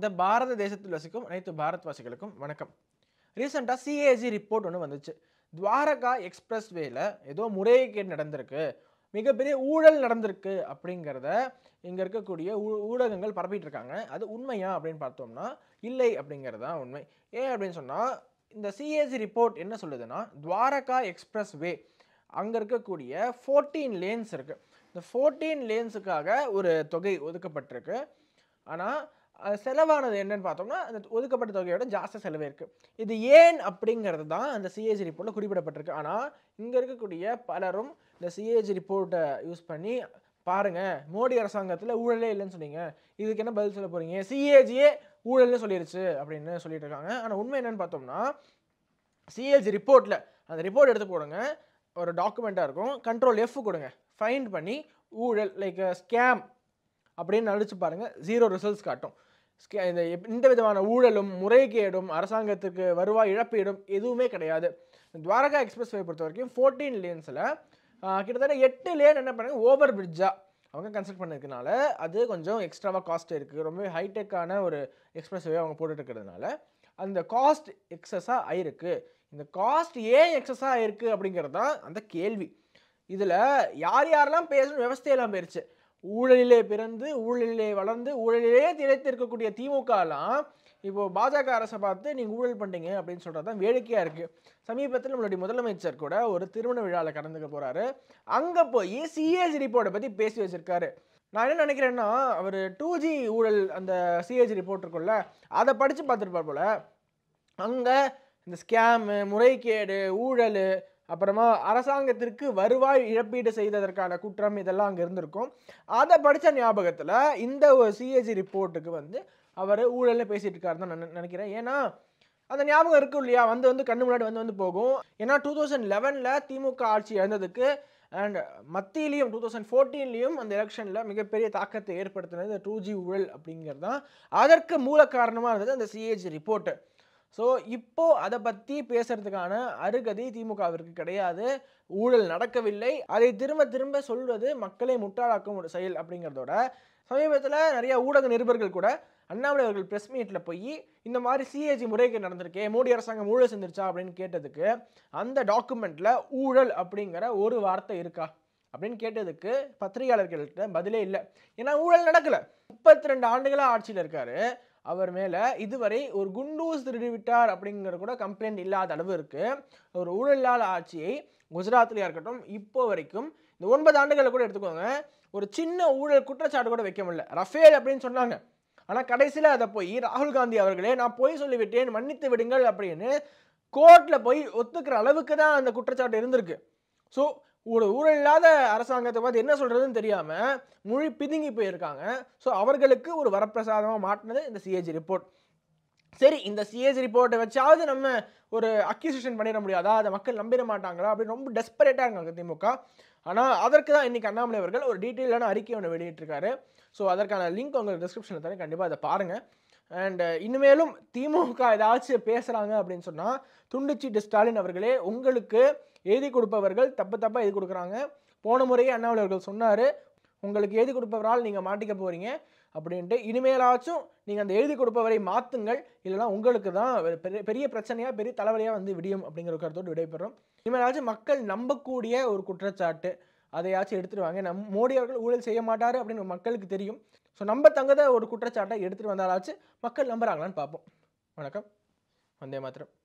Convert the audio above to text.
இந்த பாரத தேசத்தில் வசிக்கும் அனைத்து பாரத்வாசிகளுக்கும் வணக்கம் ரீசெண்டாக சிஏஜி ரிப்போர்ட் ஒன்று வந்துச்சு துவாரகா எக்ஸ்பிரஸ் வேல ஏதோ முறைகேடு நடந்திருக்கு மிகப்பெரிய ஊழல் நடந்திருக்கு அப்படிங்கிறத இங்கே இருக்கக்கூடிய ஊ ஊடகங்கள் பரப்பிட்டு இருக்காங்க அது உண்மையா அப்படின்னு பார்த்தோம்னா இல்லை அப்படிங்கிறது தான் உண்மை ஏன் அப்படின்னு சொன்னால் இந்த சிஏஜி ரிப்போர்ட் என்ன சொல்லுதுன்னா துவாரகா எக்ஸ்பிரஸ் வே அங்கே இருக்கக்கூடிய ஃபோர்டீன் லேன்ஸ் இருக்குது இந்த ஃபோர்டீன் லேன்ஸுக்காக ஒரு தொகை ஒதுக்கப்பட்டிருக்கு ஆனால் செலவானது என்னன்னு பார்த்தோம்னா அந்த ஒதுக்கப்பட்ட தொகையோட ஜாஸ்தி செலவே இருக்குது இது ஏன் அப்படிங்கிறது தான் அந்த சிஏஜி ரிப்போர்ட்டில் குறிப்பிடப்பட்டிருக்கு ஆனால் இங்கே இருக்கக்கூடிய பலரும் இந்த சிஏஜி ரிப்போர்ட்டை யூஸ் பண்ணி பாருங்கள் மோடி அரசாங்கத்தில் ஊழலே இல்லைன்னு சொன்னீங்க இதுக்கு என்ன பதில் சொல்ல போகிறீங்க சிஏஜியே ஊழல்னு சொல்லிடுச்சு அப்படின்னு சொல்லிட்டு இருக்காங்க ஆனால் உண்மை என்னன்னு பார்த்தோம்னா சிஏஜி ரிப்போர்ட்டில் அந்த ரிப்போர்ட் எடுத்து போடுங்க ஒரு டாக்குமெண்ட்டாக இருக்கும் கண்ட்ரோல் எஃப் கொடுங்க ஃபைண்ட் பண்ணி ஊழல் லைக் ஸ்கேம் அப்படின்னு நடிச்சு பாருங்கள் ஜீரோ ரிசல்ட்ஸ் காட்டும் இந்த இந்த விதமான ஊழலும் முறைகேடும் அரசாங்கத்துக்கு வருவாய் இழப்பீடும் எதுவுமே கிடையாது துவாரகா எக்ஸ்பிரஸ் வே பொறுத்த வரைக்கும் ஃபோர்டீன் லேன்ஸில் கிட்டத்தட்ட எட்டு லேன் என்ன பண்ணுங்க ஓவர் பிரிட்ஜா அவங்க கன்ஸ்ட்ரக்ட் பண்ணிருக்கனால அது கொஞ்சம் எக்ஸ்ட்ராவாக காஸ்ட் இருக்குது ரொம்ப ஹைடெக்கான ஒரு எக்ஸ்பிரஸ் வே அவங்க போட்டுட்ருக்கிறதுனால அந்த காஸ்ட் எக்ஸஸாக ஆயிருக்கு இந்த காஸ்ட் ஏன் எக்ஸஸாக இருக்குது அப்படிங்கிறது தான் அந்த கேள்வி இதில் யார் யாரெல்லாம் பேசணும் விவஸ்தையெல்லாம் போயிடுச்சு ஊழலிலே பிறந்து ஊழலிலே வளர்ந்து ஊழலிலே திளைத்திருக்கக்கூடிய திமுகலாம் இப்போது பாஜக அரசை பார்த்து நீங்கள் ஊழல் பண்ணுறீங்க அப்படின்னு சொல்கிறது தான் வேடிக்கையாக இருக்குது சமீபத்தில் நம்மளுடைய முதலமைச்சர் கூட ஒரு திருமண விழாவில் கலந்துக்க போகிறாரு அங்கே போய் சிஏஜி ரிப்போர்ட்டை பற்றி பேசி வச்சுருக்காரு நான் என்ன நினைக்கிறேன்னா அவர் டூ ஜி ஊழல் அந்த சிஏஜி ரிப்போர்ட் இருக்குல்ல அதை படித்து பார்த்துருப்பார் போல் அங்கே இந்த ஸ்கேமு முறைகேடு ஊழல் அப்புறமா அரசாங்கத்திற்கு வருவாய் இழப்பீடு செய்ததற்கான குற்றம் இதெல்லாம் அங்கே இருந்திருக்கும் அதை படித்த ஞாபகத்தில் இந்த ஒரு சிஏஜி ரிப்போர்ட்டுக்கு வந்து அவர் ஊழலில் பேசிகிட்டு இருக்காருன்னு நான் நினைக்கிறேன் ஏன்னா அந்த ஞாபகம் இருக்கும் இல்லையா வந்து வந்து கண்ணு முன்னாடி வந்து வந்து போகும் ஏன்னா டூ தௌசண்ட் லெவனில் திமுக ஆட்சி இழந்ததுக்கு அண்ட் மத்தியிலையும் டூ தௌசண்ட் ஃபோர்டீன்லேயும் அந்த எலெக்ஷனில் மிகப்பெரிய தாக்கத்தை ஏற்படுத்தினது டூ ஜி ஊழல் அப்படிங்கிறது தான் அதற்கு மூல காரணமாக இருந்தது அந்த சிஏஜி ரிப்போர்ட்டு ஸோ இப்போது அதை பற்றி பேசுகிறதுக்கான அருகதி திமுகவிற்கு கிடையாது ஊழல் நடக்கவில்லை அதை திரும்ப திரும்ப சொல்வது மக்களை முட்டாளாக்கும் ஒரு செயல் அப்படிங்கிறதோட சமீபத்தில் நிறைய ஊடக நிருபர்கள் கூட அண்ணாமலை அவர்கள் ப்ரெஸ் மீட்டில் போய் இந்த மாதிரி சிஏஜி முறைகேடு நடந்திருக்கே மோடி அரசாங்கம் ஊழல் செஞ்சிருச்சா அப்படின்னு கேட்டதுக்கு அந்த டாக்குமெண்ட்டில் ஊழல் அப்படிங்கிற ஒரு வார்த்தை இருக்கா அப்படின்னு கேட்டதுக்கு பத்திரிகையாளர்கள்ட்ட பதிலே இல்லை ஏன்னா ஊழல் நடக்கலை முப்பத்தி ரெண்டு ஆண்டுகளாக ஆட்சியில் இருக்காரு அவர் மேலே இதுவரை ஒரு குண்டூஸ் திருடிவிட்டார் அப்படிங்கிற கூட கம்ப்ளைண்ட் இல்லாத அளவு ஒரு ஊழலால் ஆட்சியை குஜராத்லேயா இருக்கட்டும் இப்போ வரைக்கும் இந்த ஒன்பது ஆண்டுகளை கூட எடுத்துக்கோங்க ஒரு சின்ன ஊழல் குற்றச்சாட்டு கூட வைக்க முடியல ரஃபேல் அப்படின்னு சொன்னாங்க ஆனால் கடைசியில் அதை போய் ராகுல் காந்தி அவர்களே நான் போய் சொல்லிவிட்டேன் மன்னித்து விடுங்கள் அப்படின்னு கோர்ட்டில் போய் ஒத்துக்கிற அளவுக்கு தான் அந்த குற்றச்சாட்டு இருந்திருக்கு ஸோ ஒரு ஊழல் இல்லாத அரசாங்கத்தை பார்த்து என்ன சொல்கிறதுன்னு தெரியாமல் மொழி பிதுங்கி போயிருக்காங்க ஸோ அவர்களுக்கு ஒரு வரப்பிரசாதமாக மாட்டினது இந்த சிஏஜி ரிப்போர்ட் சரி இந்த சிஏஜி ரிப்போர்ட்டை வச்சாவது நம்ம ஒரு அக்யூசேஷன் பண்ணிட முடியாதா அதை மக்கள் நம்பிட மாட்டாங்களா அப்படின்னு ரொம்ப டெஸ்பரேட்டாக இருக்காங்க திமுக ஆனால் அதற்கு தான் இன்றைக்கி அண்ணாமலை அவர்கள் ஒரு டீட்டெயிலான அறிக்கை ஒன்று வெளியிட்டிருக்காரு ஸோ அதற்கான லிங்க் உங்களுக்கு டிஸ்கிரிப்ஷனில் தானே கண்டிப்பாக அதை பாருங்கள் அண்ட் uh, இனிமேலும் திமுக ஏதாச்சும் பேசுகிறாங்க அப்படின்னு சொன்னால் துண்டுச்சீட்டு ஸ்டாலின் அவர்களே உங்களுக்கு எழுதி கொடுப்பவர்கள் தப்பு தப்பாக எழுதி கொடுக்குறாங்க போன முறையே அண்ணாவில் அவர்கள் சொன்னார் உங்களுக்கு எழுதி கொடுப்பவரால் நீங்கள் மாட்டிக்க போகிறீங்க அப்படின்ட்டு இனிமேலாச்சும் நீங்கள் அந்த எழுதி கொடுப்பவரை மாற்றுங்கள் இல்லைனா உங்களுக்கு தான் பெரிய பெரிய பிரச்சனையாக பெரிய தலைவலியாக வந்து விடியும் அப்படிங்கிற கருத்தோடு விடைபெறும் இனிமேலாச்சும் மக்கள் நம்பக்கூடிய ஒரு குற்றச்சாட்டு அதையாச்சும் எடுத்துகிட்டு வாங்க நம் மோடி அவர்கள் ஊழல் செய்ய மாட்டார் அப்படின்னு மக்களுக்கு தெரியும் ஸோ நம்ம தங்கத ஒரு குற்றச்சாட்டை எடுத்துகிட்டு வந்தாலாச்சு மக்கள் நம்புகிறாங்களான்னு பார்ப்போம் வணக்கம் வந்தே மாத்திரம்